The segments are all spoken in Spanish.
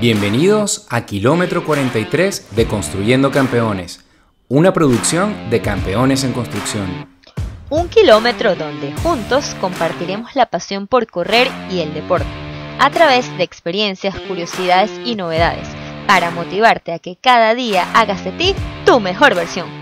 Bienvenidos a Kilómetro 43 de Construyendo Campeones, una producción de Campeones en Construcción. Un kilómetro donde juntos compartiremos la pasión por correr y el deporte, a través de experiencias, curiosidades y novedades, para motivarte a que cada día hagas de ti tu mejor versión.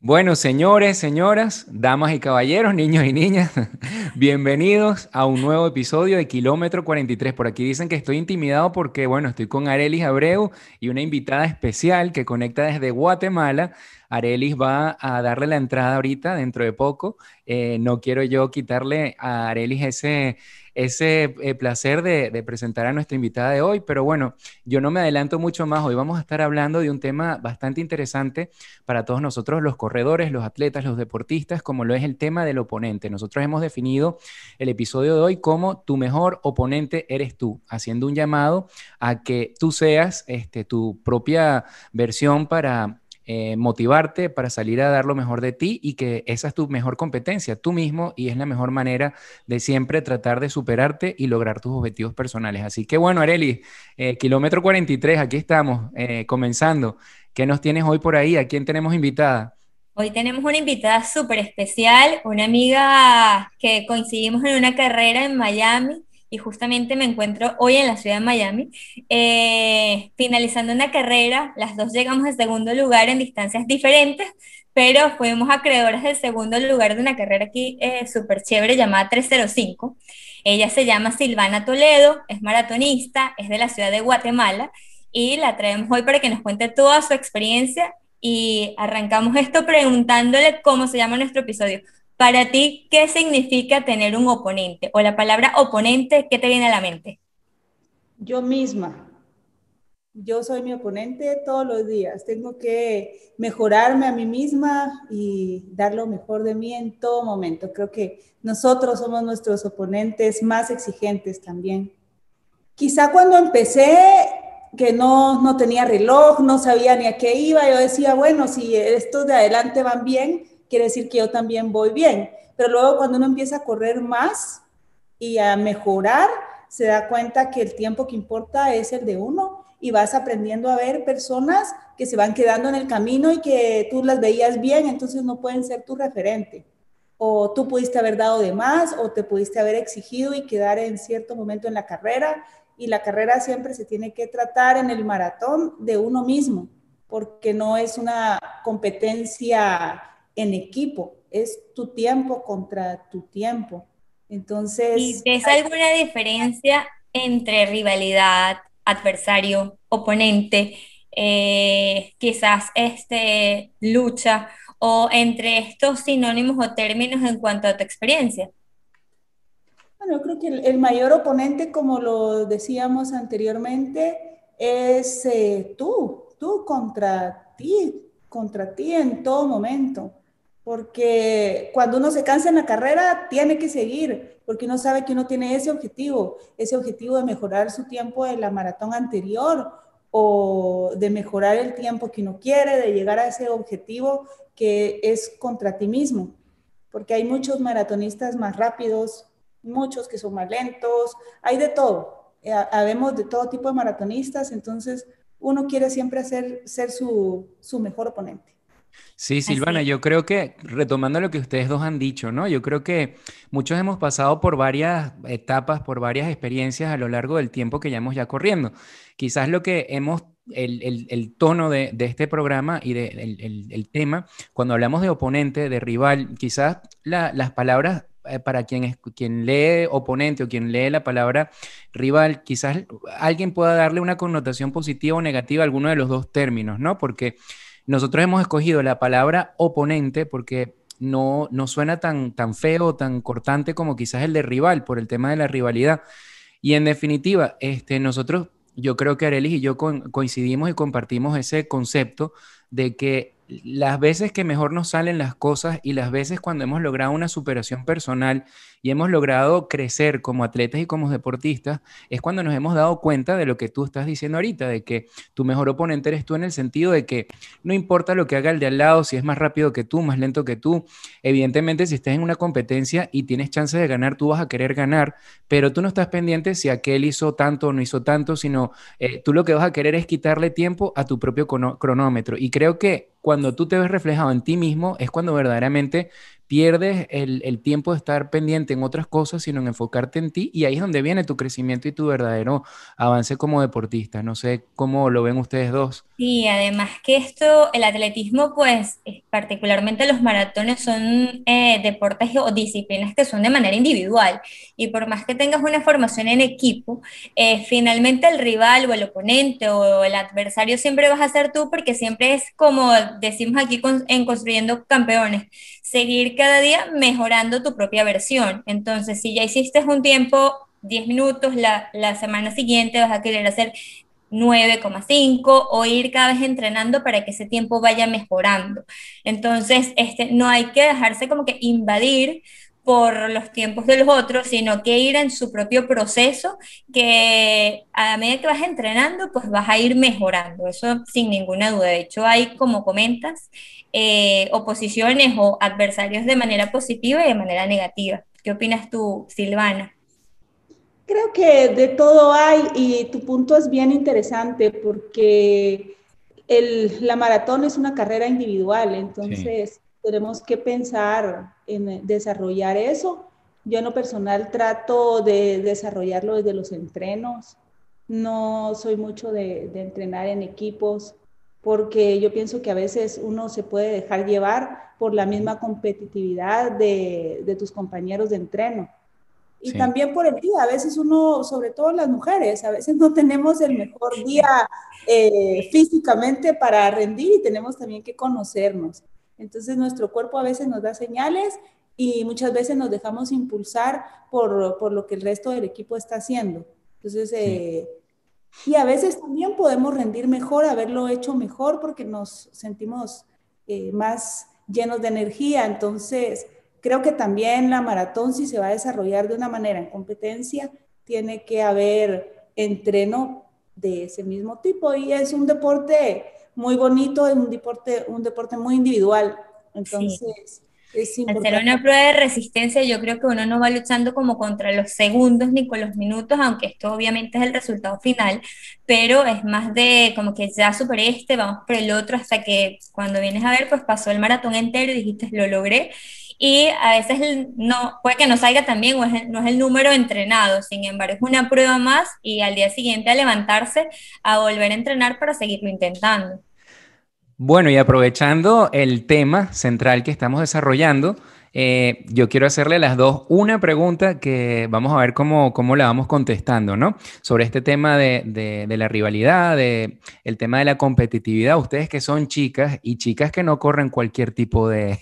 Bueno, señores, señoras, damas y caballeros, niños y niñas, bienvenidos a un nuevo episodio de Kilómetro 43. Por aquí dicen que estoy intimidado porque, bueno, estoy con Arelis Abreu y una invitada especial que conecta desde Guatemala Arelis va a darle la entrada ahorita, dentro de poco. Eh, no quiero yo quitarle a Arelis ese, ese eh, placer de, presentar a nuestra invitada de hoy, pero bueno, yo no me adelanto mucho más. Hoy vamos a estar hablando de un tema bastante interesante para todos nosotros, los corredores, los atletas, los deportistas, como lo es el tema del oponente. Nosotros hemos definido el episodio de hoy como tu mejor oponente eres tú, haciendo un llamado a que tú seas este, tu propia versión para eh, motivarte para salir a dar lo mejor de ti y que esa es tu mejor competencia, tú mismo, y es la mejor manera de siempre tratar de superarte y lograr tus objetivos personales. Así que bueno, Areli, eh, kilómetro 43, aquí estamos, eh, comenzando. ¿Qué nos tienes hoy por ahí? ¿A quién tenemos invitada? Hoy tenemos una invitada súper especial, una amiga que coincidimos en una carrera en Miami y justamente me encuentro hoy en la ciudad de Miami, eh, finalizando una carrera, las dos llegamos al segundo lugar en distancias diferentes, pero fuimos acreedoras del segundo lugar de una carrera aquí eh, súper chévere llamada 305. Ella se llama Silvana Toledo, es maratonista, es de la ciudad de Guatemala y la traemos hoy para que nos cuente toda su experiencia y arrancamos esto preguntándole cómo se llama nuestro episodio. Para ti, ¿qué significa tener un oponente? O la palabra oponente, ¿qué te viene a la mente? Yo misma. Yo soy mi oponente todos los días. Tengo que mejorarme a mí misma y dar lo mejor de mí en todo momento. Creo que nosotros somos nuestros oponentes más exigentes también. Quizá cuando empecé que no, tenía reloj, no sabía ni a qué iba. Yo decía, bueno, si estos de adelante van bien, quiere decir que yo también voy bien. Pero luego cuando uno empieza a correr más y a mejorar, se da cuenta que el tiempo que importa es el de uno y vas aprendiendo a ver personas que se van quedando en el camino y que tú las veías bien, entonces no pueden ser tu referente. O tú pudiste haber dado de más o te pudiste haber exigido y quedar en cierto momento en la carrera y la carrera siempre se tiene que tratar en el maratón de uno mismo, porque no es una competencia en equipo, es tu tiempo contra tu tiempo. Entonces... ¿Y ves alguna diferencia entre rivalidad, adversario, oponente, eh, quizás este, lucha, o entre estos sinónimos o términos en cuanto a tu experiencia? Bueno, yo creo que el, mayor oponente, como lo decíamos anteriormente, es eh, tú, tú contra ti, contra ti en todo momento porque cuando uno se cansa en la carrera, tiene que seguir, porque uno sabe que uno tiene ese objetivo, ese objetivo de mejorar su tiempo de la maratón anterior o de mejorar el tiempo que uno quiere, de llegar a ese objetivo que es contra ti mismo, porque hay muchos maratonistas más rápidos, muchos que son más lentos, hay de todo, eh, habemos de todo tipo de maratonistas, entonces uno quiere siempre hacer, ser su, su mejor oponente. Sí, Silvana, yo creo que, retomando lo que ustedes dos han dicho, ¿no? Yo creo que muchos hemos pasado por varias etapas, por varias experiencias a lo largo del tiempo que llevamos ya corriendo. Quizás lo que hemos el, tono de, este programa y del el, tema, cuando hablamos de oponente, de rival, quizás las palabras eh, para quien, es, quien lee oponente o quien lee la palabra rival, quizás alguien pueda darle una connotación positiva o negativa a alguno de los dos términos, ¿no? Porque nosotros hemos escogido la palabra oponente porque no, no suena tan, tan feo, tan cortante como quizás el de rival por el tema de la rivalidad. Y en definitiva, este, nosotros, yo creo que Arelis y yo coincidimos y compartimos ese concepto de que las veces que mejor nos salen las cosas y las veces cuando hemos logrado una superación personal y hemos logrado crecer como atletas y como deportistas, es cuando nos hemos dado cuenta de lo que tú estás diciendo ahorita, de que tu mejor oponente eres tú en el sentido de que no importa lo que haga el de al lado, si es más rápido que tú, más lento que tú, evidentemente si estás en una competencia y tienes chances de ganar, tú vas a querer ganar, pero tú no estás pendiente si aquel hizo tanto o no hizo tanto, sino eh, tú lo que vas a querer es quitarle tiempo a tu propio cronómetro. Y creo que cuando tú te ves reflejado en ti mismo es cuando verdaderamente pierdes el, el, tiempo de estar pendiente en otras cosas, sino en enfocarte en ti. Y ahí es donde viene tu crecimiento y tu verdadero avance como deportista. No sé cómo lo ven ustedes dos. Sí, además que esto, el atletismo, pues particularmente los maratones son eh, deportes o disciplinas que son de manera individual. Y por más que tengas una formación en equipo, eh, finalmente el rival o el oponente o el adversario siempre vas a ser tú porque siempre es como decimos aquí en Construyendo Campeones seguir cada día mejorando tu propia versión. Entonces, si ya hiciste un tiempo, 10 minutos, la, semana siguiente vas a querer hacer 9,5 o ir cada vez entrenando para que ese tiempo vaya mejorando. Entonces, este, no hay que dejarse como que invadir por los tiempos de los otros, sino que ir en su propio proceso, que a medida que vas entrenando, pues vas a ir mejorando, eso sin ninguna duda. De hecho, hay, como comentas, eh, oposiciones o adversarios de manera positiva y de manera negativa. ¿Qué opinas tú, Silvana? Creo que de todo hay y tu punto es bien interesante porque el, la maratón es una carrera individual, entonces tenemos que pensar en desarrollar eso. Yo en lo personal trato de desarrollarlo desde los entrenos. No soy mucho de, entrenar en equipos porque yo pienso que a veces uno se puede dejar llevar por la misma competitividad de, tus compañeros de entreno. Y también por el día, a veces uno, sobre todo las mujeres, a veces no tenemos el mejor día eh, físicamente para rendir y tenemos también que conocernos. Entonces nuestro cuerpo a veces nos da señales y muchas veces nos dejamos impulsar por, por lo que el resto del equipo está haciendo. Entonces, eh, y a veces también podemos rendir mejor, haberlo hecho mejor porque nos sentimos eh, más llenos de energía. Entonces, creo que también la maratón, si se va a desarrollar de una manera en competencia, tiene que haber entreno de ese mismo tipo y es un deporte muy bonito, es un deporte, un deporte muy individual. Entonces, sí. es Hacer una prueba de resistencia, yo creo que uno no va luchando como contra los segundos ni con los minutos, aunque esto obviamente es el resultado final, pero es más de como que ya superé este, vamos por el otro, hasta que cuando vienes a ver, pues pasó el maratón entero y dijiste, lo logré y a veces no, puede que no salga también, o no es el número entrenado, sin embargo es una prueba más y al día siguiente a levantarse, a volver a entrenar para seguirlo intentando. Bueno, y aprovechando el tema central que estamos desarrollando, eh, yo quiero hacerle a las dos una pregunta que vamos a ver cómo, la vamos contestando, ¿no? Sobre este tema de, la rivalidad, de el tema de la competitividad. Ustedes que son chicas y chicas que no corren cualquier tipo de,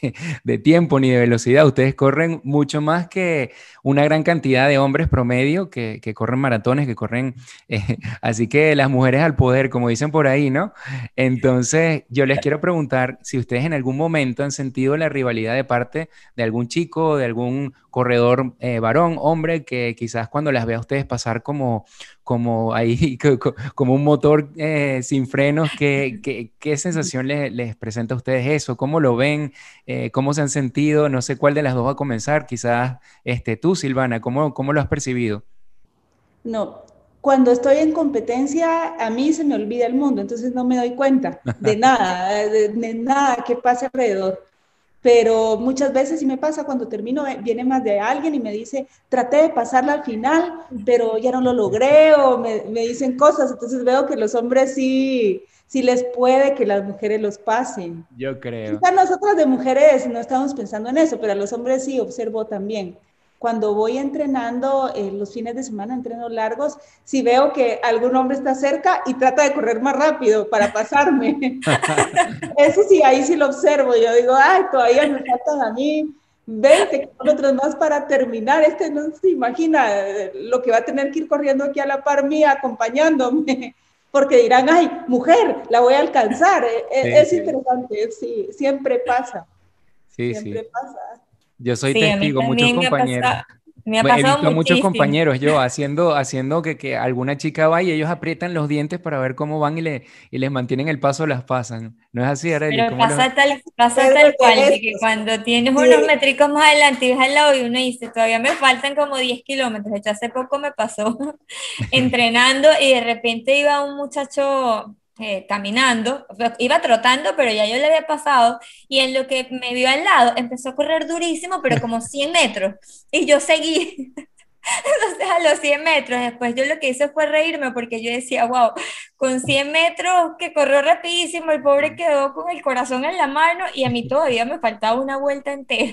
tiempo ni de velocidad, ustedes corren mucho más que una gran cantidad de hombres promedio que, corren maratones, que corren... Eh, así que las mujeres al poder, como dicen por ahí, ¿no? Entonces, yo les quiero preguntar si ustedes en algún momento han sentido la rivalidad de parte de algún chico, de algún corredor eh, varón, hombre, que quizás cuando las vea a ustedes pasar como, como ahí, como un motor eh, sin frenos, ¿qué, qué, sensación les, presenta a ustedes eso? ¿Cómo lo ven? Eh, ¿Cómo se han sentido? No sé cuál de las dos va a comenzar, quizás este, tú, Silvana, ¿cómo, cómo lo has percibido? No, cuando estoy en competencia, a mí se me olvida el mundo, entonces no me doy cuenta de nada, de nada que pase alrededor pero muchas veces sí me pasa cuando termino, eh, viene más de alguien y me dice, traté de pasarla al final, pero ya no lo logré o me, dicen cosas, entonces veo que los hombres sí, sí les puede que las mujeres los pasen. Yo creo. Quizás nosotras de mujeres no estamos pensando en eso, pero a los hombres sí observo también cuando voy entrenando eh, los fines de semana, entreno largos, si veo que algún hombre está cerca y trata de correr más rápido para pasarme. Eso sí, ahí sí lo observo. Yo digo, ay, todavía me faltan a mí 20 kilómetros más para terminar. Este no se imagina eh, lo que va a tener que ir corriendo aquí a la par mía, acompañándome. Porque dirán, ay, mujer, la voy a alcanzar. Eh, es, interesante, sí, siempre pasa. Sí, siempre pasa. Yo soy testigo, muchos compañeros. He visto muchos compañeros yo haciendo, haciendo que, alguna chica va y ellos aprietan los dientes para ver cómo van y, le, les mantienen el paso, las pasan. No es así, Arely. Pero pasa, tal, pasa tal cual, que cuando tienes unos métricos más adelante y ves al lado y uno dice, todavía me faltan como 10 kilómetros. De hecho, hace poco me pasó entrenando y de repente iba un muchacho eh, caminando, iba trotando, pero ya yo le había pasado, y en lo que me vio al lado empezó a correr durísimo, pero como 100 metros, y yo seguí. Entonces a los 100 metros. Después yo lo que hice fue reírme porque yo decía, wow, con 100 metros que corrió rapidísimo, el pobre mm. quedó con el corazón en la mano y a mí todavía me faltaba una vuelta entera.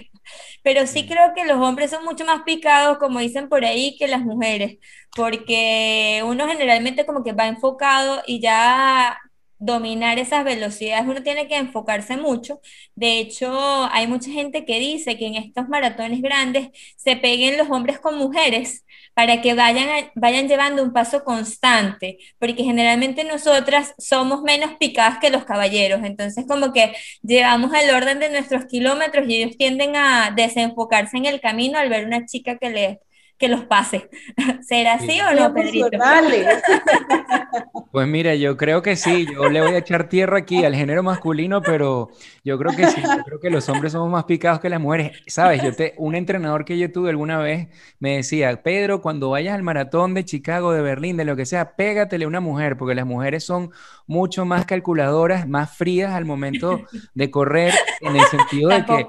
Pero sí mm. creo que los hombres son mucho más picados, como dicen por ahí, que las mujeres, porque uno generalmente como que va enfocado y ya dominar esas velocidades, uno tiene que enfocarse mucho. De hecho, hay mucha gente que dice que en estos maratones grandes se peguen los hombres con mujeres para que vayan, vayan llevando un paso constante, porque generalmente nosotras somos menos picadas que los caballeros, entonces como que llevamos el orden de nuestros kilómetros y ellos tienden a desenfocarse en el camino al ver una chica que les que los pase. ¿Será así o no, pues, Pedrito? Pues mira, yo creo que sí, yo le voy a echar tierra aquí al género masculino, pero yo creo que sí, yo creo que los hombres somos más picados que las mujeres. Sabes, yo te, un entrenador que yo tuve alguna vez me decía, Pedro, cuando vayas al maratón de Chicago, de Berlín, de lo que sea, pégatele a una mujer, porque las mujeres son mucho más calculadoras, más frías al momento de correr, en el sentido de que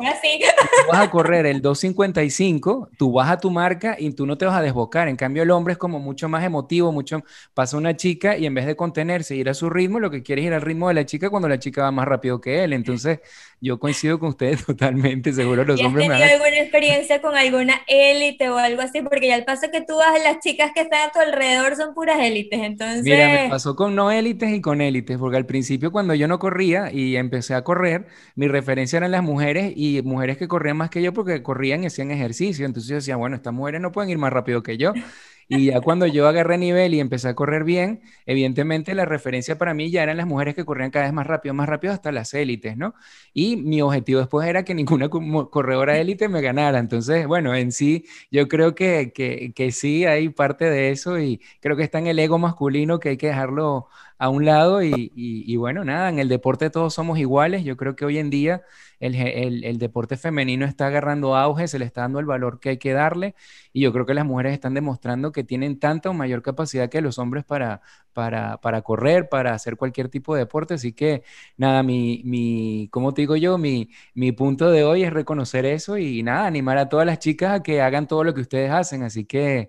vas a correr el 2.55, tú vas a tu marca y tú no te vas a desbocar. En cambio, el hombre es como mucho más emotivo, mucho pasa una chica y en vez de contenerse, ir a su ritmo, lo que quiere es ir al ritmo de la chica cuando la chica va más rápido que él. Entonces, yo coincido con ustedes totalmente, seguro los hombres... ¿Has tenido alguna experiencia con alguna élite o algo así? Porque ya el paso que tú vas, las chicas que están a tu alrededor son puras élites, entonces... Mira, me pasó con no élites y con élites, porque al principio cuando yo no corría y empecé a correr, mi referencia eran las mujeres y mujeres que corrían más que yo porque corrían y hacían ejercicio. Entonces yo decía, bueno, estas mujeres no pueden ir más rápido que yo. Y ya cuando yo agarré nivel y empecé a correr bien, evidentemente la referencia para mí ya eran las mujeres que corrían cada vez más rápido, más rápido hasta las élites, ¿no? Y mi objetivo después era que ninguna corredora élite me ganara. Entonces, bueno, en sí, yo creo que, que, que sí hay parte de eso y creo que está en el ego masculino que hay que dejarlo a un lado y, bueno, nada, en el deporte todos somos iguales. Yo creo que hoy en día el, deporte femenino está agarrando auge, se le está dando el valor que hay que darle y yo creo que las mujeres están demostrando que tienen tanta o mayor capacidad que los hombres para, para, correr, para hacer cualquier tipo de deporte. Así que nada, mi, mi como te digo yo, mi, mi punto de hoy es reconocer eso y nada, animar a todas las chicas a que hagan todo lo que ustedes hacen. Así que...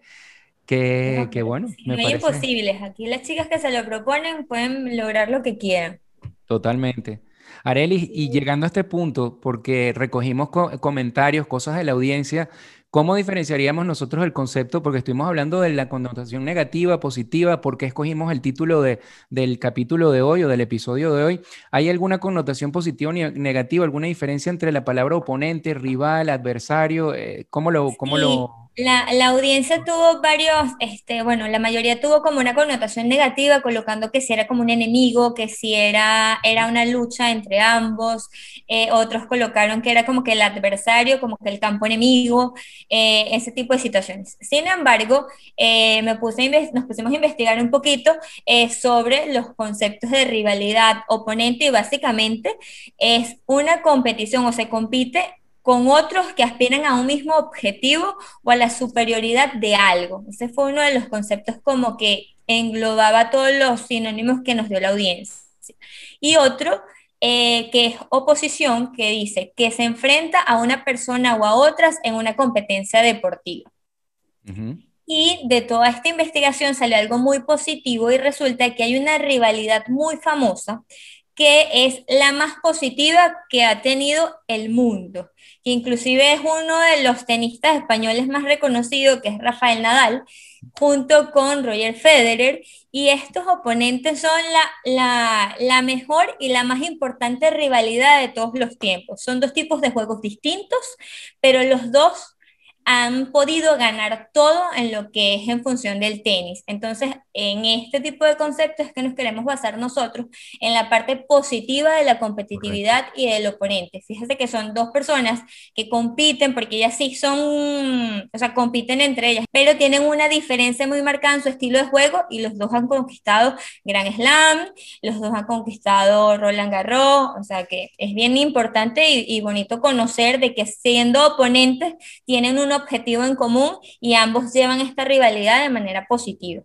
Qué bueno, no imposibles. Aquí las chicas que se lo proponen pueden lograr lo que quieran. Totalmente. Arelis, y llegando a este punto, porque recogimos comentarios, cosas de la audiencia, ¿cómo diferenciaríamos nosotros el concepto? Porque estuvimos hablando de la connotación negativa, positiva, por qué escogimos el título de, del capítulo de hoy o del episodio de hoy. ¿Hay alguna connotación positiva o negativa, alguna diferencia entre la palabra oponente, rival, adversario? Eh, ¿Cómo lo...? Cómo lo la, audiencia tuvo varios, este, bueno, la mayoría tuvo como una connotación negativa, colocando que si era como un enemigo, que si era, una lucha entre ambos, eh, otros colocaron que era como que el adversario, como que el campo enemigo, eh, ese tipo de situaciones. Sin embargo, eh, nos pusimos a investigar un poquito sobre los conceptos de rivalidad oponente y básicamente es una competición o se compite con otros que aspiran a un mismo objetivo o a la superioridad de algo. Ese fue uno de los conceptos como que englobaba todos los sinónimos que nos dio la audiencia. Y otro eh, que es oposición, que dice que se enfrenta a una persona o a otras en una competencia deportiva. Y de toda esta investigación salió algo muy positivo y resulta que hay una rivalidad muy famosa que es la más positiva que ha tenido el mundo que inclusive es uno de los tenistas españoles más reconocidos, que es Rafael Nadal, junto con Roger Federer, y estos oponentes son la, la, mejor y la más importante rivalidad de todos los tiempos. Son dos tipos de juegos distintos, pero los dos han podido ganar todo en lo que es en función del tenis. Entonces, en este tipo de conceptos es que nos queremos basar nosotros en la parte positiva de la competitividad y del oponente. Fíjate que son dos personas que compiten porque ellas sí son, o sea, compiten entre ellas, pero tienen una diferencia muy marcada en su estilo de juego y los dos han conquistado Grand Slam, los dos han conquistado Roland Garros, o sea que es bien importante y bonito conocer de que siendo oponentes tienen un objetivo en común y ambos llevan esta rivalidad de manera positiva.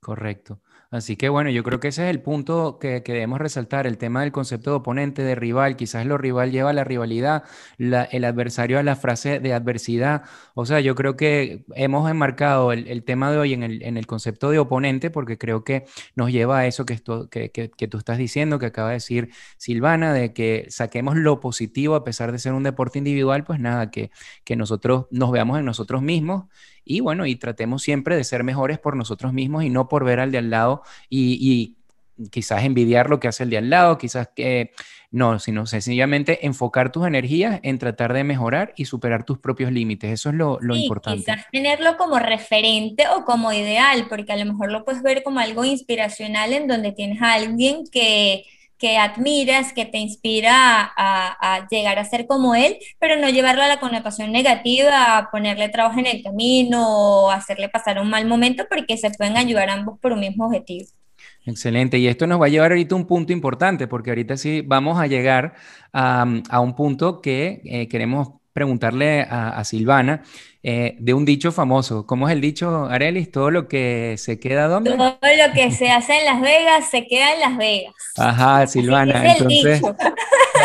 Correcto. Así que bueno, yo creo que ese es el punto que, debemos resaltar, el tema del concepto de oponente, de rival, quizás lo rival lleva a la rivalidad, el adversario a la frase de adversidad, o sea, yo creo que hemos enmarcado el, tema de hoy en el, concepto de oponente porque creo que nos lleva a eso que, tú estás diciendo, que acaba de decir Silvana, de que saquemos lo positivo a pesar de ser un deporte individual, pues nada, que, que nosotros nos veamos en nosotros mismos y bueno, y tratemos siempre de ser mejores por nosotros mismos y no por ver al de al lado y, quizás envidiar lo que hace el de al lado, quizás que no, sino sencillamente enfocar tus energías en tratar de mejorar y superar tus propios límites. Eso es lo, importante. Quizás tenerlo como referente o como ideal, porque a lo mejor lo puedes ver como algo inspiracional en donde tienes a alguien que que admiras, que te inspira a, a, llegar a ser como él, pero no llevarlo a la connotación negativa, a ponerle trabajo en el camino o hacerle pasar un mal momento, porque se pueden ayudar ambos por un mismo objetivo. Excelente, y esto nos va a llevar ahorita a un punto importante, porque ahorita sí vamos a llegar a, a un punto que eh, queremos preguntarle a Silvana, eh, de un dicho famoso. ¿Cómo es el dicho, Arelis? Todo lo que se queda donde Todo lo que se hace en Las Vegas se queda en Las Vegas. Ajá, Silvana. entonces,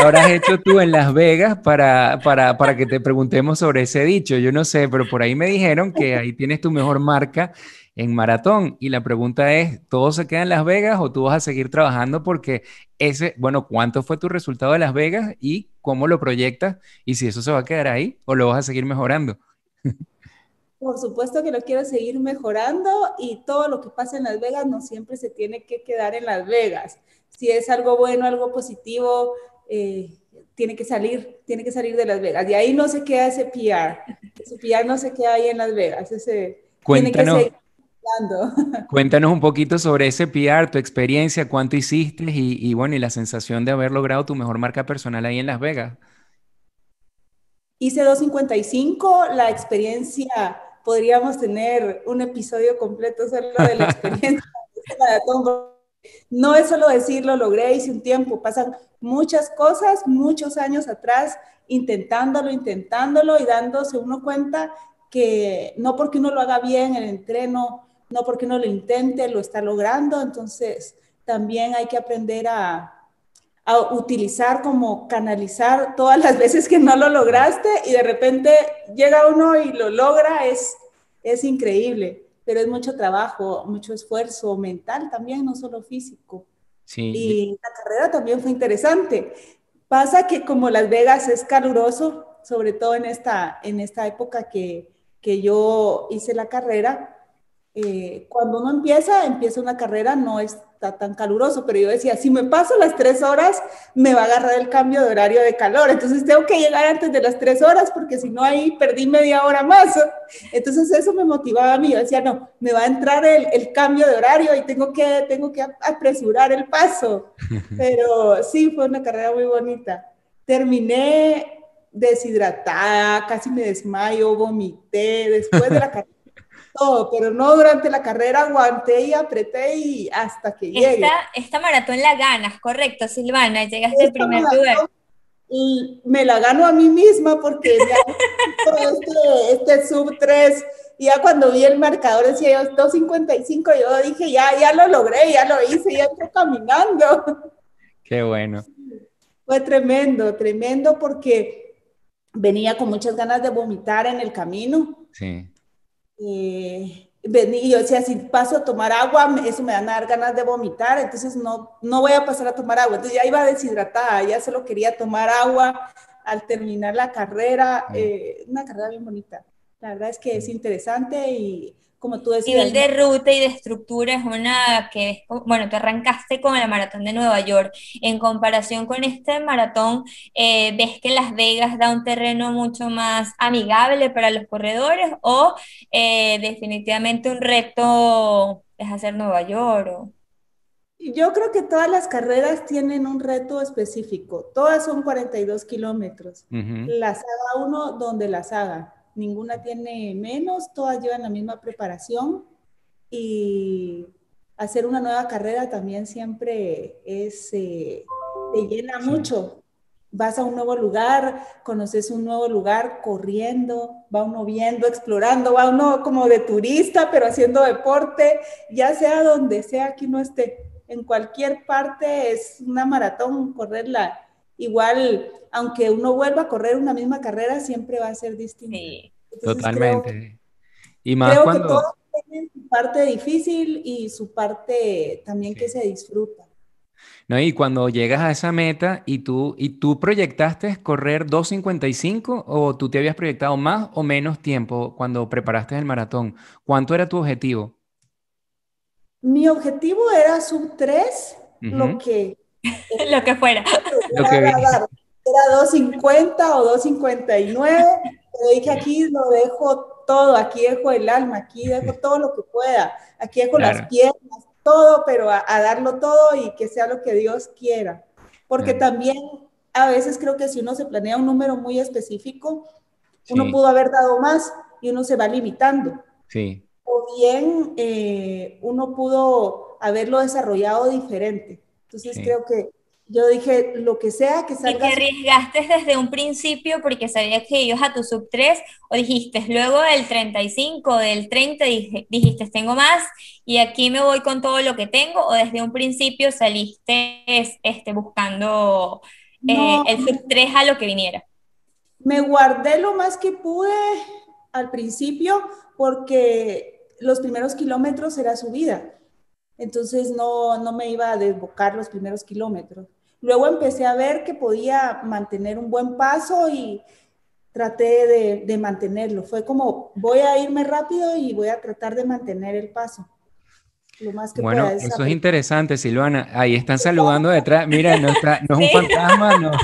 ahora has hecho tú en Las Vegas para, para, para que te preguntemos sobre ese dicho? Yo no sé, pero por ahí me dijeron que ahí tienes tu mejor marca en maratón. Y la pregunta es, ¿todo se queda en Las Vegas o tú vas a seguir trabajando? Porque ese, bueno, ¿cuánto fue tu resultado de Las Vegas y cómo lo proyectas? Y si eso se va a quedar ahí o lo vas a seguir mejorando. Por supuesto que lo quiero seguir mejorando y todo lo que pasa en Las Vegas no siempre se tiene que quedar en Las Vegas. Si es algo bueno, algo positivo, eh, tiene que salir, tiene que salir de Las Vegas. de ahí no se queda ese PR. Ese PR no se queda ahí en Las Vegas. Ese, Cuéntanos. Tiene que Cuéntanos un poquito sobre ese PR, tu experiencia, cuánto hiciste y, bueno, y la sensación de haber logrado tu mejor marca personal ahí en Las Vegas. Hice 255, la experiencia, podríamos tener un episodio completo solo de la experiencia de maratón. No es solo decir lo logré, hice un tiempo, pasan muchas cosas, muchos años atrás, intentándolo, intentándolo y dándose uno cuenta que no porque uno lo haga bien el entreno, no porque uno lo intente, lo está logrando, entonces también hay que aprender a, a utilizar, como canalizar todas las veces que no lo lograste y de repente llega uno y lo logra, es, es increíble, pero es mucho trabajo, mucho esfuerzo mental también, no solo físico. Y la carrera también fue interesante. Pasa que como Las Vegas es caluroso, sobre todo en esta, en esta época que, yo hice la carrera, eh, cuando uno empieza, empieza una carrera, no es tan caluroso, pero yo decía, si me paso las tres horas, me va a agarrar el cambio de horario de calor, entonces tengo que llegar antes de las tres horas, porque si no ahí perdí media hora más. Entonces eso me motivaba a mí, yo decía, no, me va a entrar el, el cambio de horario y tengo que, tengo que apresurar el paso. Pero sí, fue una carrera muy bonita. Terminé deshidratada, casi me desmayo, vomité, después de la carrera todo, pero no durante la carrera aguanté y apreté y hasta que llegué. Esta, maratón la ganas, correcto, Silvana, llegaste el primer lugar. Y me la gano a mí misma porque este, este, sub 3, ya cuando vi el marcador decía 2.55, yo dije ya, ya lo logré, ya lo hice, ya estoy caminando. Qué bueno. Fue tremendo, tremendo porque venía con muchas ganas de vomitar en el camino. Sí. Eh, y yo decía, si paso a tomar agua, eso me van a dar ganas de vomitar, entonces no, no voy a pasar a tomar agua. Entonces ya iba deshidratada, ya solo quería tomar agua al terminar la carrera, eh, una carrera bien bonita. La verdad es que es interesante y como tú decías. Nivel de ruta y de estructura es una que bueno, te arrancaste con el maratón de Nueva York. En comparación con este maratón, eh, ¿ves que Las Vegas da un terreno mucho más amigable para los corredores o eh, definitivamente un reto es hacer Nueva York? Yo creo que todas las carreras tienen un reto específico. Todas son 42 kilómetros. Las haga uno donde las haga ninguna tiene menos, todas llevan la misma preparación y hacer una nueva carrera también siempre es, eh, te llena mucho. Vas a un nuevo lugar, conoces un nuevo lugar corriendo, va uno viendo, explorando, va uno como de turista, pero haciendo deporte, ya sea donde sea que no esté, en cualquier parte es una maratón correrla igual, aunque uno vuelva a correr una misma carrera, siempre va a ser distinto. Totalmente. Creo, y más que todos tienen su parte difícil y su parte también que se disfruta. No, y cuando llegas a esa meta y tú, y tú proyectaste correr 2.55 o tú te habías proyectado más o menos tiempo cuando preparaste el maratón, ¿cuánto era tu objetivo? Mi objetivo era sub 3, lo que lo que fuera. era 2.50 o 2.59. pero dije aquí lo dejo todo, aquí dejo el alma, aquí dejo todo lo que pueda, aquí dejo las piernas, todo, pero a, darlo todo y que sea lo que Dios quiera. Porque también a veces creo que si uno se planea un número muy específico, uno pudo haber dado más y uno se va limitando. Sí. O bien eh, uno pudo haberlo desarrollado diferente. Entonces creo que yo dije, lo que sea que salga. ¿Y arriesgaste desde un principio porque sabías que ibas a tu sub 3 o dijiste luego del 35 del 30 dijiste tengo más y aquí me voy con todo lo que tengo o desde un principio saliste este, buscando eh, el sub 3 a lo que viniera? Me guardé lo más que pude al principio porque los primeros kilómetros era subida entonces no, me iba a desbocar los primeros kilómetros. Luego empecé a ver que podía mantener un buen paso y traté de, mantenerlo. Fue como, voy a irme rápido y voy a tratar de mantener el paso. Lo más que bueno, eso es interesante, Silvana. Ahí están saludando detrás. Mira, no, es un fantasma, no.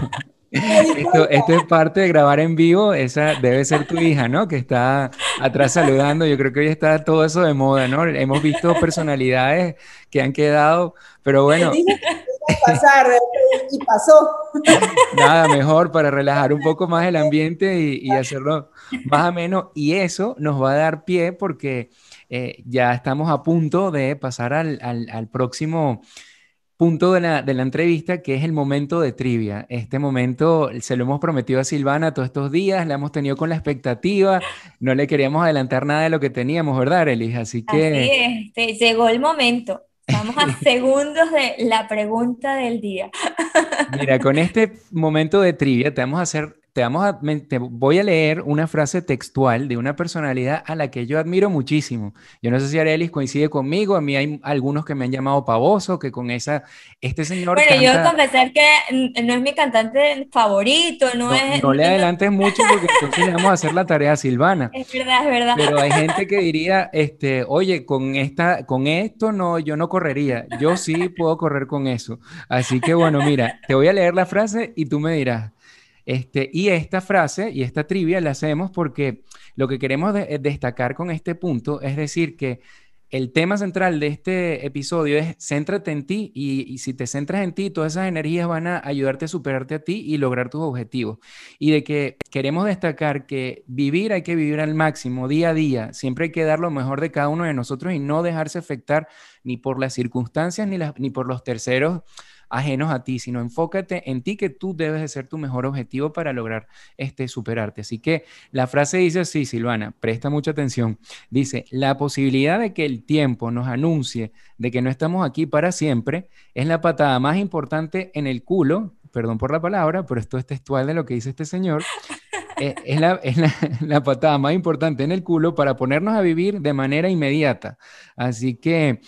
Esto, esto, es parte de grabar en vivo. Esa debe ser tu hija, ¿no? Que está atrás saludando. Yo creo que hoy está todo eso de moda, ¿no? Hemos visto personalidades que han quedado, pero bueno. y pasó. Nada, mejor para relajar un poco más el ambiente y, hacerlo más ameno. Y eso nos va a dar pie porque eh, ya estamos a punto de pasar al, al próximo punto de la, entrevista, que es el momento de trivia. Este momento se lo hemos prometido a Silvana todos estos días, la hemos tenido con la expectativa, no le queríamos adelantar nada de lo que teníamos, ¿verdad, Elis? Así que... Así este, llegó el momento. Vamos a segundos de la pregunta del día. Mira, con este momento de trivia te vamos a hacer te, vamos a, voy a leer una frase textual de una personalidad a la que yo admiro muchísimo. Yo no sé si Arelis coincide conmigo, a mí hay algunos que me han llamado pavoso, que con esa, este señor... Bueno, yo confesar que no es mi cantante favorito, no, es... No le adelantes mucho porque entonces vamos a hacer la tarea Silvana. Es verdad, es verdad. Pero hay gente que diría, este, oye, con, esta, con esto no, yo no correría, yo sí puedo correr con eso. Así que bueno, mira, te voy a leer la frase y tú me dirás. Este, y esta frase y esta trivia la hacemos porque lo que queremos destacar con este punto es decir que el tema central de este episodio es céntrate en ti y, si te centras en ti, todas esas energías van a ayudarte a superarte a ti y lograr tus objetivos. Y de que queremos destacar que vivir hay que vivir al máximo, día a día, siempre hay que dar lo mejor de cada uno de nosotros y no dejarse afectar ni por las circunstancias ni, las, ni por los terceros ajenos a ti, sino enfócate en ti que tú debes de ser tu mejor objetivo para lograr este superarte. Así que la frase dice así, Silvana, presta mucha atención. Dice, la posibilidad de que el tiempo nos anuncie de que no estamos aquí para siempre es la patada más importante en el culo, perdón por la palabra, pero esto es textual de lo que dice este señor. Eh, es, la, patada más importante en el culo para ponernos a vivir de manera inmediata. Así que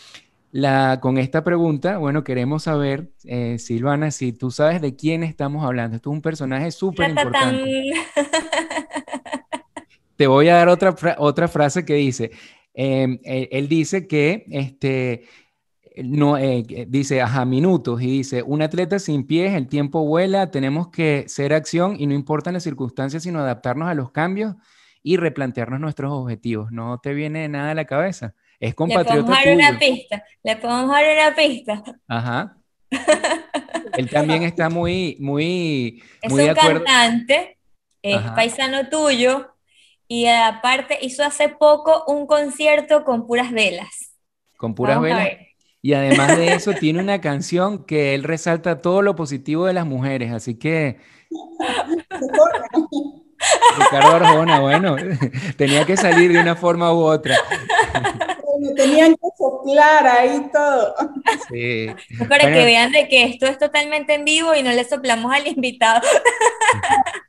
con esta pregunta, bueno, queremos saber, eh, Silvana, si tú sabes de quién estamos hablando. Esto es un personaje súper importante. Te voy a dar otra, frase que dice, em, e, él, dice que, este, no, eh, dice, ajá, minutos, y dice, un atleta sin pies, el tiempo vuela, tenemos que ser acción y no importan las circunstancias, sino adaptarnos a los cambios y replantearnos nuestros objetivos. ¿No te viene nada a la cabeza? Es compatriota. Le podemos dar una pista, le podemos dar una pista. Ajá. Él también está muy, muy, es muy un cantante, es paisano tuyo, y aparte hizo hace poco un concierto con puras velas. Con puras velas. Y además de eso, tiene una canción que él resalta todo lo positivo de las mujeres, así que. Ricardo Arjona, bueno, tenía que salir de una forma u otra. Bueno, tenían que soplar ahí todo. Sí. Para que vean de que esto es totalmente en vivo y no le soplamos al invitado.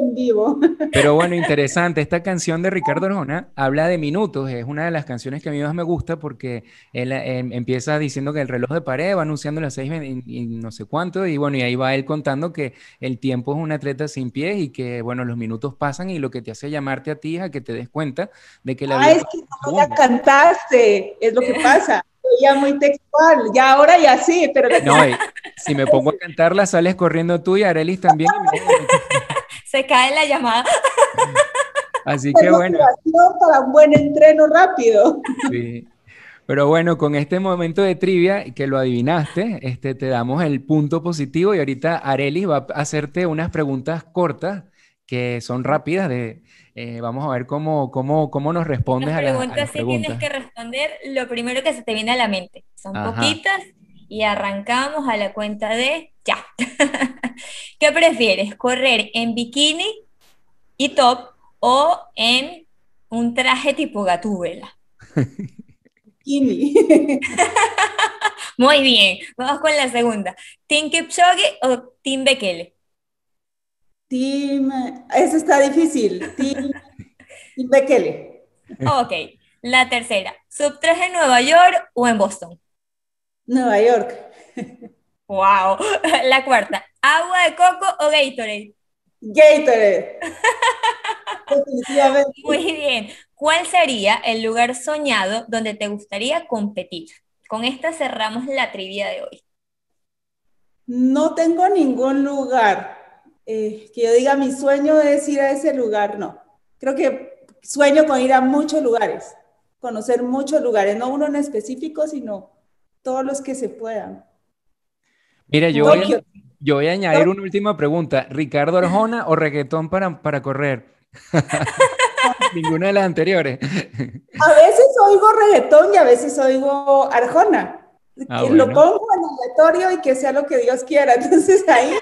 en vivo. Pero bueno, interesante. Esta canción de Ricardo Arjona habla de minutos. Es una de las canciones que a mí más me gusta porque él, em, empieza diciendo que el reloj de pared va anunciando las seis y, no sé cuánto. Y bueno, y ahí va él contando que el tiempo es un atleta sin pies y que bueno, los minutos pasan y lo que te hace llamarte a ti es a que te des cuenta de que la ah, es que la cantaste. Es lo que pasa. Ya muy textual, ya ahora ya sí, pero... No, si me pongo a cantarla, sales corriendo tú y Arelis también. Se cae la llamada. Así que bueno. Para un buen entreno rápido. Sí. Pero bueno, con este momento de trivia que lo adivinaste, este, te damos el punto positivo y ahorita Arelis va a hacerte unas preguntas cortas que son rápidas de eh, vamos a ver cómo, cómo, nos respondes las preguntas, a, La pregunta sí tienes que responder lo primero que se te viene a la mente. Son poquitas y arrancamos a la cuenta de ya. ¿Qué prefieres? ¿Correr en bikini y top o en un traje tipo gatúbela? Bikini. Muy bien, vamos con la segunda. ¿Team Kipchoge o Team Bekele? Team, eso está difícil. Team, Bekele. Ok, la tercera. ¿Subtraje en Nueva York o en Boston? Nueva York. Wow. La cuarta. ¿Agua de coco o Gatorade? Gatorade. Muy bien. ¿Cuál sería el lugar soñado donde te gustaría competir? Con esta cerramos la trivia de hoy. No tengo ningún lugar eh, que yo diga mi sueño es ir a ese lugar, no. Creo que sueño con ir a muchos lugares, conocer muchos lugares, no uno en específico, sino todos los que se puedan. Mira, yo, voy a, añadir una última pregunta. ¿Ricardo Arjona o reggaetón para, para correr? Ninguna de las anteriores. a veces oigo reggaetón y a veces oigo Arjona. Ah, lo pongo en aleatorio y que sea lo que Dios quiera. Entonces ahí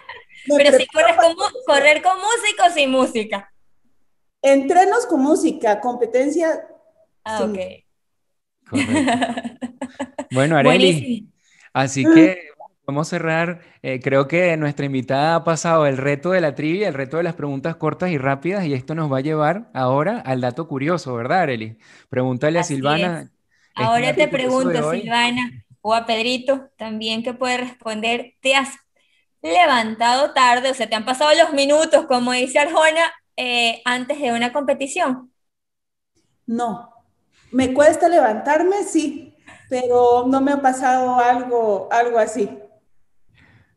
pero si corres con, correr con música o sin música. Entrenos con música, competencia. Ah, ok. Bueno, Areli, así mm. que vamos a cerrar. Eh, creo que nuestra invitada ha pasado el reto de la trivia, el reto de las preguntas cortas y rápidas, y esto nos va a llevar ahora al dato curioso, ¿verdad, Areli? Pregúntale a Silvana. Ahora te pregunto, Silvana, o a Pedrito también que puede responder, ¿te has levantado tarde, o sea, te han pasado los minutos, como dice Arjona, eh, antes de una competición? No. Me cuesta levantarme, sí, pero no me ha pasado algo, algo así.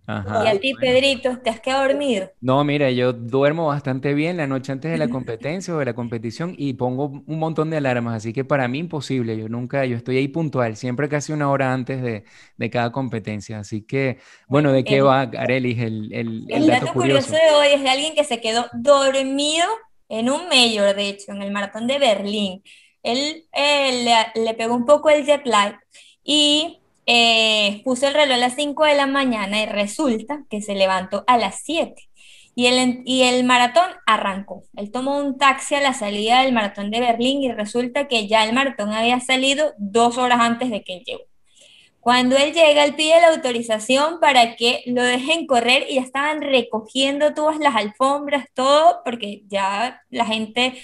¿Y a ti, Pedrito, te has quedado dormido? No, mira, yo duermo bastante bien la noche antes de la competencia o de la competición y pongo un montón de alarmas, así que para mí imposible, yo nunca, yo estoy ahí puntual, siempre casi una hora antes de, cada competencia, así que, bueno, ¿de qué va, Arelis, el, el, dato, curioso. de hoy es de alguien que se quedó dormido en un mayor, de hecho, en el maratón de Berlín. Él eh, le, le pegó un poco el jet lag y eh, puso el reloj a las 5 de la mañana y resulta que se levantó a las 7. Y el, y el maratón arrancó. Él tomó un taxi a la salida del maratón de Berlín y resulta que ya el maratón había salido dos horas antes de que él llegó. Cuando él llega, él pide la autorización para que lo dejen correr y ya estaban recogiendo todas las alfombras, todo, porque ya la gente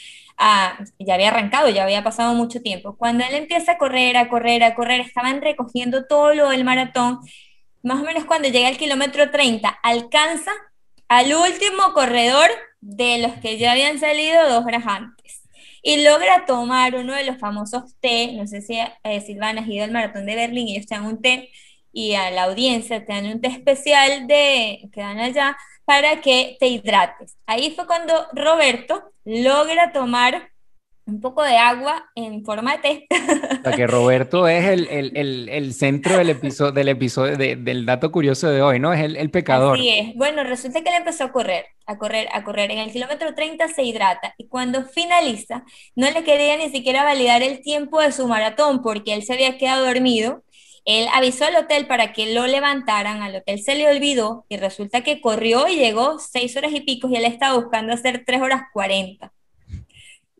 ya había arrancado, ya había pasado mucho tiempo. Cuando él empieza a correr, a correr, a correr, estaban recogiendo todo lo del maratón. Más o menos cuando llega al kilómetro 30, alcanza al último corredor de los que ya habían salido dos horas antes. Y logra tomar uno de los famosos té, no sé si eh, Silvana ha ido al maratón de Berlín, ellos te dan un té y a la audiencia te dan un té especial de, que dan allá, para que te hidrates. Ahí fue cuando Roberto logra tomar un poco de agua en forma de té. O que Roberto es el, centro del episodio, del, episodio del dato curioso de hoy, ¿no? Es el, pecador. Sí es. Bueno, resulta que él empezó a correr, a correr, a correr. En el kilómetro 30 se hidrata y cuando finaliza, no le quería ni siquiera validar el tiempo de su maratón porque él se había quedado dormido él avisó al hotel para que lo levantaran, al hotel se le olvidó y resulta que corrió y llegó seis horas y pico y él estaba buscando hacer tres horas cuarenta.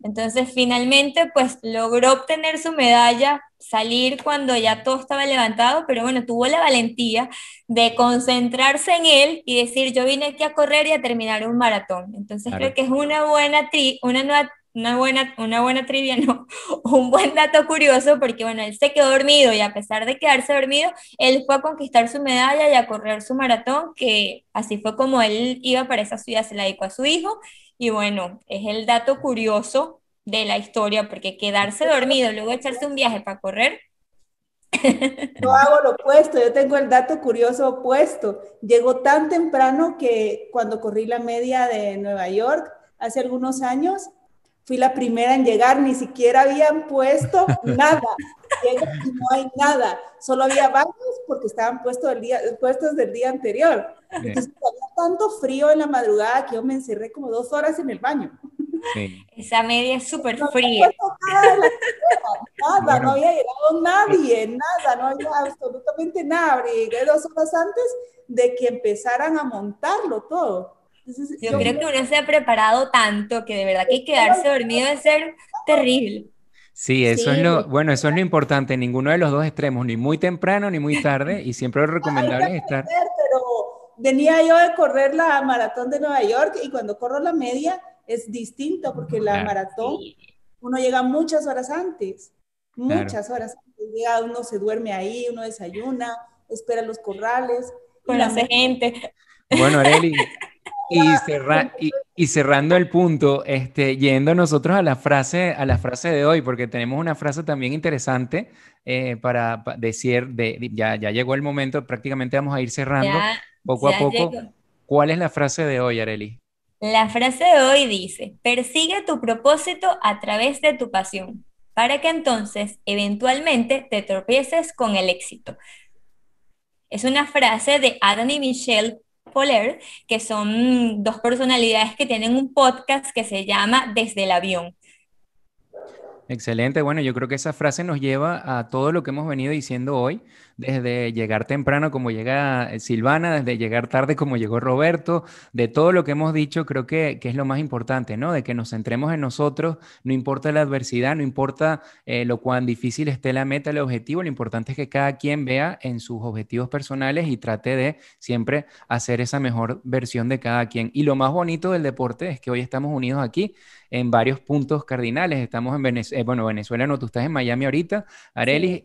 Entonces finalmente pues logró obtener su medalla, salir cuando ya todo estaba levantado, pero bueno, tuvo la valentía de concentrarse en él y decir yo vine aquí a correr y a terminar un maratón. Entonces creo que es una buena, tri una nueva una buena, una buena trivia, no, un buen dato curioso, porque bueno, él se quedó dormido y a pesar de quedarse dormido, él fue a conquistar su medalla y a correr su maratón, que así fue como él iba para esa ciudad, se la dedicó a su hijo. Y bueno, es el dato curioso de la historia, porque quedarse dormido, luego echarse un viaje para correr, yo hago lo opuesto, yo tengo el dato curioso opuesto. Llegó tan temprano que cuando corrí la media de Nueva York hace algunos años, fui la primera en llegar, ni siquiera habían puesto nada. no hay nada, solo había baños porque estaban puestos del día, puestos del día anterior. Entonces había tanto frío en la madrugada que yo me encerré como dos horas en el baño. Esa media es súper fría. no había llegado nadie, nada, no había absolutamente nada. Llegué dos horas antes de que empezaran a montarlo todo yo, creo que uno se ha preparado tanto que de verdad que quedarse dormido es ser terrible. Sí, eso es lo, bueno, eso es lo importante, ninguno de los dos extremos, ni muy temprano ni muy tarde, y siempre lo recomendable es estar. Pero venía yo de correr la maratón de Nueva York y cuando corro la media es distinto porque la maratón uno llega muchas horas antes, muchas horas antes, llega, uno se duerme ahí, uno desayuna, espera los corrales. Conoce la gente. Bueno, Areli, y, cerrando el punto, este, yendo nosotros a la frase, a la frase de hoy, porque tenemos una frase también interesante eh, para, decir, ya, ya llegó el momento, prácticamente vamos a ir cerrando poco a poco. ¿Cuál es la frase de hoy, Arely? La frase de hoy dice, persigue tu propósito a través de tu pasión, para que entonces eventualmente te tropieces con el éxito. Es una frase de Adam y Michelle que son dos personalidades que tienen un podcast que se llama Desde el avión. Excelente, bueno, yo creo que esa frase nos lleva a todo lo que hemos venido diciendo hoy, desde llegar temprano como llega eh, Silvana, desde llegar tarde como llegó Roberto, de todo lo que hemos dicho, creo que, es lo más importante, ¿no? De que nos centremos en nosotros, no importa la adversidad, no importa eh, lo cuán difícil esté la meta, el objetivo, lo importante es que cada quien vea en sus objetivos personales y trate de siempre hacer esa mejor versión de cada quien. Y lo más bonito del deporte es que hoy estamos unidos aquí en varios puntos cardinales. Estamos en Venezuela, eh, bueno, Venezuela no, tú estás en Miami ahorita, Areli,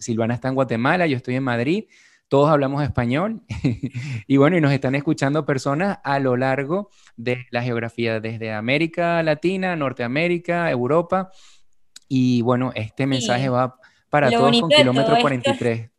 Silvana está en Guatemala, yo estoy en Madrid, todos hablamos español y bueno, y nos están escuchando personas a lo largo de la geografía, desde América Latina, Norteamérica, Europa. Y bueno, este mensaje va para todos con kilómetro todo 43.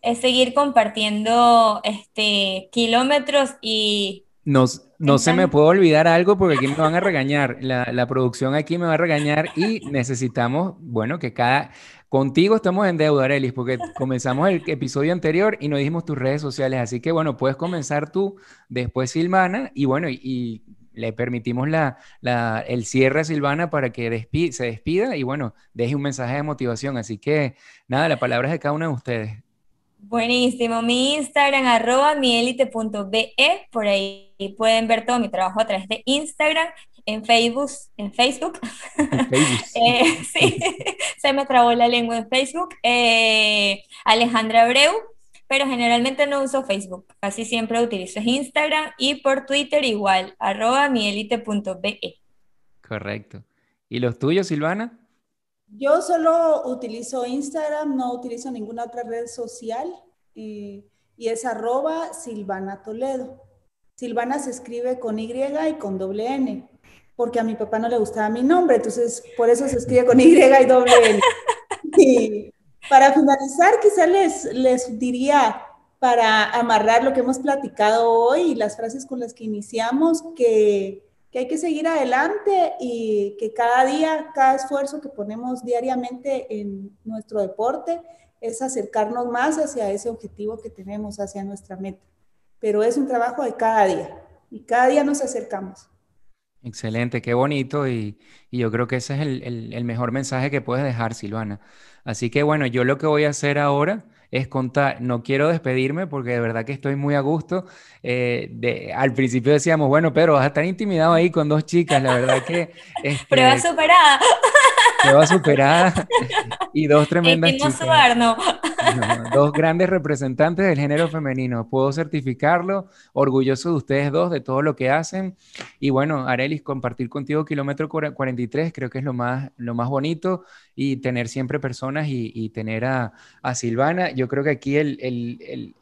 Es seguir compartiendo este, kilómetros y... Nos, no se me puede olvidar algo porque aquí me van a regañar, la, producción aquí me va a regañar y necesitamos, bueno, que cada... Contigo estamos en deuda, Arelis, porque comenzamos el episodio anterior y no dijimos tus redes sociales, así que bueno, puedes comenzar tú, después Silvana, y bueno, y, le permitimos la, el cierre a Silvana para que se despida y bueno, deje un mensaje de motivación. Así que nada, la palabra es de cada una de ustedes. Buenísimo, mi Instagram arroba mielite.be, por ahí pueden ver todo mi trabajo a través de Instagram, en Facebook. En Facebook. sí, eh, se me trabó la lengua en Facebook. Eh, Alejandra Abreu, pero generalmente no uso Facebook. Casi siempre utilizo Instagram y por Twitter igual, arroba mielite.be. Correcto. ¿Y los tuyos, Silvana? Yo solo utilizo Instagram, no utilizo ninguna otra red social eh, y es arroba Silvana Toledo. Silvana se escribe con Y y con doble N, porque a mi papá no le gustaba mi nombre, entonces por eso se escribe con Y y doble N. Y para finalizar, quizá les, les diría, para amarrar lo que hemos platicado hoy y las frases con las que iniciamos, que hay que seguir adelante y que cada día, cada esfuerzo que ponemos diariamente en nuestro deporte es acercarnos más hacia ese objetivo que tenemos, hacia nuestra meta pero es un trabajo de cada día y cada día nos acercamos. Excelente, qué bonito y, yo creo que ese es el, mejor mensaje que puedes dejar, Silvana. Así que bueno, yo lo que voy a hacer ahora es contar, no quiero despedirme porque de verdad que estoy muy a gusto. Eh, de, al principio decíamos, bueno, pero vas a estar intimidado ahí con dos chicas, la verdad que... Este, Prueba superada. Se va a superar. Y dos tremendas dos grandes representantes del género femenino. Puedo certificarlo, orgulloso de ustedes dos, de todo lo que hacen. Y bueno, Arelis, compartir contigo kilómetro 43 creo que es lo más, lo más bonito y tener siempre personas y, tener a, Silvana. Yo creo que aquí el,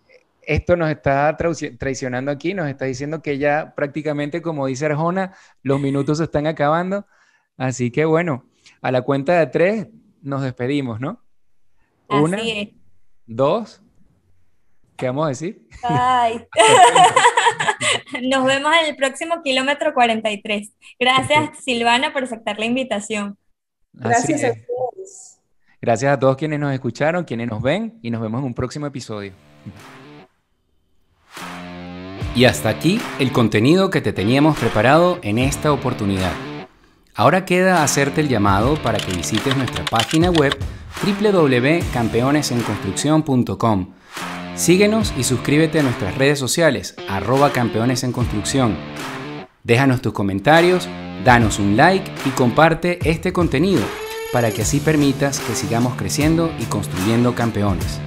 esto nos está traicionando aquí, nos está diciendo que ya prácticamente, como dice Arjona, los minutos se están acabando. Así que bueno, a la cuenta de tres nos despedimos, ¿no? Una, dos, ¿qué vamos a decir? nos vemos en el próximo kilómetro 43. Gracias, Silvana, por aceptar la invitación. Gracias a todos. Gracias a todos quienes nos escucharon, quienes nos ven y nos vemos en un próximo episodio. Y hasta aquí el contenido que te teníamos preparado en esta oportunidad. Ahora queda hacerte el llamado para que visites nuestra página web www.campeonesenconstrucción.com. Síguenos y suscríbete a nuestras redes sociales, arroba campeones en construcción. Déjanos tus comentarios, danos un like y comparte este contenido para que así permitas que sigamos creciendo y construyendo campeones.